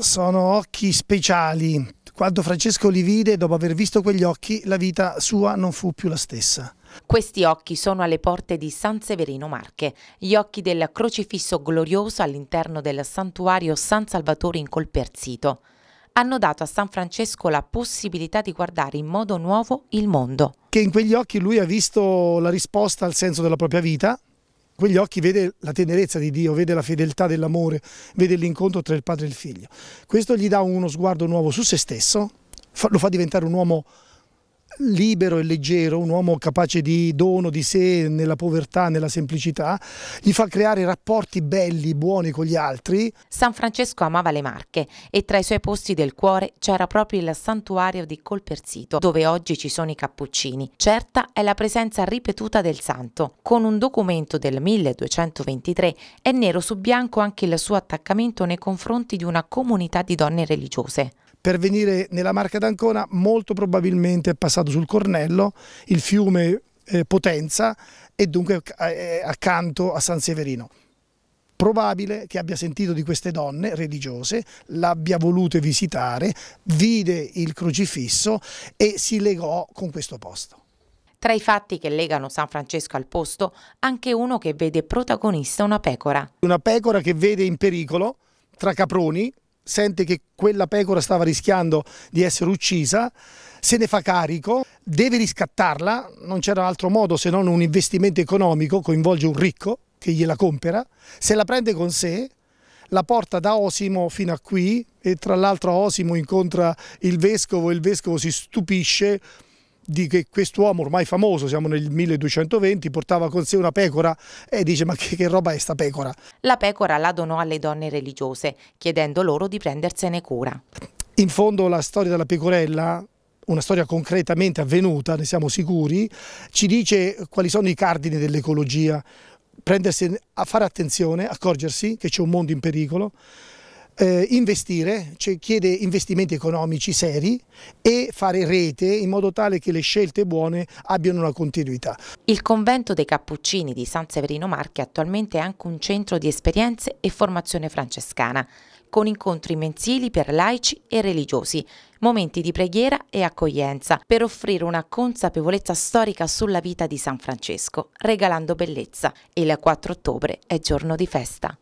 sono occhi speciali. Quando Francesco li vide, dopo aver visto quegli occhi, la vita sua non fu più la stessa. Questi occhi sono alle porte di San Severino Marche, gli occhi del crocifisso glorioso all'interno del santuario San Salvatore in Colperzito. Hanno dato a San Francesco la possibilità di guardare in modo nuovo il mondo. Che in quegli occhi lui ha visto la risposta al senso della propria vita, quegli occhi vede la tenerezza di Dio, vede la fedeltà dell'amore, vede l'incontro tra il padre e il figlio. Questo gli dà uno sguardo nuovo su se stesso, lo fa diventare un uomo libero e leggero, un uomo capace di dono di sé nella povertà, nella semplicità, gli fa creare rapporti belli, buoni con gli altri. San Francesco amava le Marche e tra i suoi posti del cuore c'era proprio il santuario di Colpersito, dove oggi ci sono i cappuccini. Certa è la presenza ripetuta del santo. Con un documento del 1223 è nero su bianco anche il suo attaccamento nei confronti di una comunità di donne religiose per venire nella Marca d'Ancona molto probabilmente è passato sul Cornello, il fiume eh, Potenza e dunque eh, accanto a San Severino. Probabile che abbia sentito di queste donne religiose, l'abbia volute visitare, vide il crocifisso e si legò con questo posto. Tra i fatti che legano San Francesco al posto, anche uno che vede protagonista una pecora. Una pecora che vede in pericolo tra caproni sente che quella pecora stava rischiando di essere uccisa, se ne fa carico, deve riscattarla, non c'era altro modo se non un investimento economico, coinvolge un ricco che gliela compera, se la prende con sé, la porta da Osimo fino a qui e tra l'altro Osimo incontra il vescovo e il vescovo si stupisce di che quest'uomo ormai famoso, siamo nel 1220, portava con sé una pecora e dice ma che, che roba è sta pecora? La pecora la donò alle donne religiose, chiedendo loro di prendersene cura. In fondo la storia della pecorella una storia concretamente avvenuta, ne siamo sicuri, ci dice quali sono i cardini dell'ecologia, prendersi, a fare attenzione, accorgersi che c'è un mondo in pericolo, eh, investire, cioè chiede investimenti economici seri e fare rete in modo tale che le scelte buone abbiano una continuità. Il convento dei Cappuccini di San Severino Marche attualmente è anche un centro di esperienze e formazione francescana, con incontri mensili per laici e religiosi, momenti di preghiera e accoglienza, per offrire una consapevolezza storica sulla vita di San Francesco, regalando bellezza. Il 4 ottobre è giorno di festa.